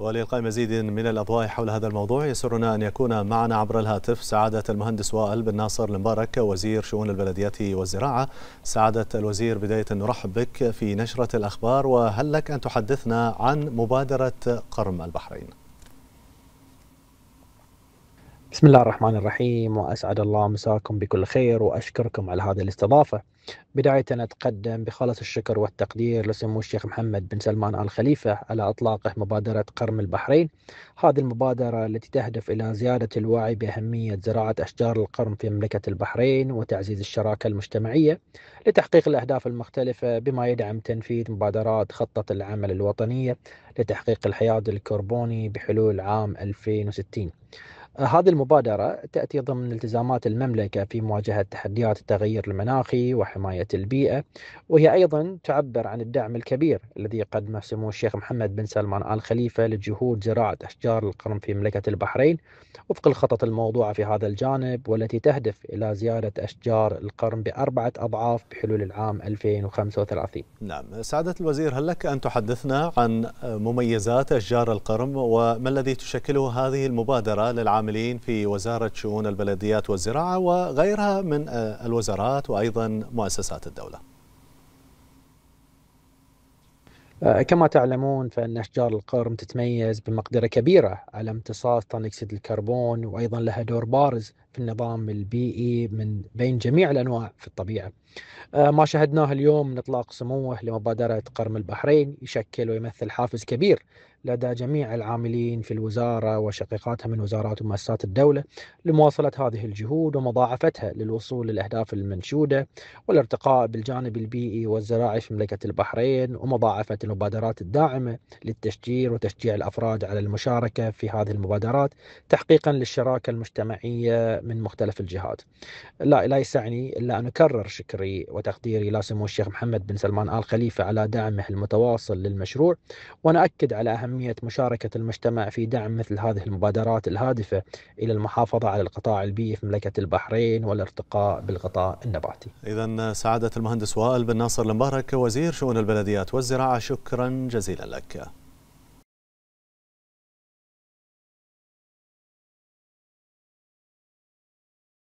وللقاء مزيد من الأضواء حول هذا الموضوع يسرنا أن يكون معنا عبر الهاتف سعادة المهندس وائل بن ناصر المبارك وزير شؤون البلديات والزراعة سعادة الوزير بداية نرحب بك في نشرة الأخبار وهل لك أن تحدثنا عن مبادرة قرم البحرين بسم الله الرحمن الرحيم واسعد الله مساكم بكل خير واشكركم على هذه الاستضافه. بدايه اتقدم بخالص الشكر والتقدير لسمو الشيخ محمد بن سلمان ال خليفه على اطلاقه مبادره قرم البحرين. هذه المبادره التي تهدف الى زياده الوعي باهميه زراعه اشجار القرم في مملكه البحرين وتعزيز الشراكه المجتمعيه لتحقيق الاهداف المختلفه بما يدعم تنفيذ مبادرات خطه العمل الوطنيه لتحقيق الحياد الكربوني بحلول عام 2060. هذه المبادرة تأتي ضمن التزامات المملكة في مواجهة تحديات التغير المناخي وحماية البيئة وهي أيضا تعبر عن الدعم الكبير الذي قدمه سمو الشيخ محمد بن سلمان آل خليفة لجهود زراعة أشجار القرن في مملكة البحرين وفق الخطط الموضوعة في هذا الجانب والتي تهدف إلى زيادة أشجار القرن بأربعة أضعاف بحلول العام 2035 نعم سعادة الوزير هل لك أن تحدثنا عن مميزات أشجار القرن وما الذي تشكله هذه المبادرة للعام العاملين في وزارة شؤون البلديات والزراعة وغيرها من آه، الوزارات وأيضا مؤسسات الدولة آه، كما تعلمون فإن أشجار القرم تتميز بمقدرة كبيرة على امتصاص ثاني أكسيد الكربون وأيضا لها دور بارز في النظام البيئي من بين جميع الأنواع في الطبيعة آه، ما شاهدناه اليوم من إطلاق سموه لمبادرة قرم البحرين يشكل ويمثل حافز كبير لدى جميع العاملين في الوزارة وشقيقاتها من وزارات ومؤسسات الدولة لمواصلة هذه الجهود ومضاعفتها للوصول للأهداف المنشودة والارتقاء بالجانب البيئي والزراعي في مملكة البحرين ومضاعفة المبادرات الداعمة للتشجير وتشجيع الأفراد على المشاركة في هذه المبادرات تحقيقا للشراكة المجتمعية من مختلف الجهات لا لا يسعني إلا أن أكرر شكري وتقديري لسمو الشيخ محمد بن سلمان آل خليفة على دعمه المتواصل للمشروع ونأكد على أهمية أهمية مشاركة المجتمع في دعم مثل هذه المبادرات الهادفة إلى المحافظة على القطاع البيئي في مملكة البحرين والارتقاء بالغطاء النباتي إذا سعادة المهندس وائل بن ناصر المبارك وزير شؤون البلديات والزراعة شكرا جزيلا لك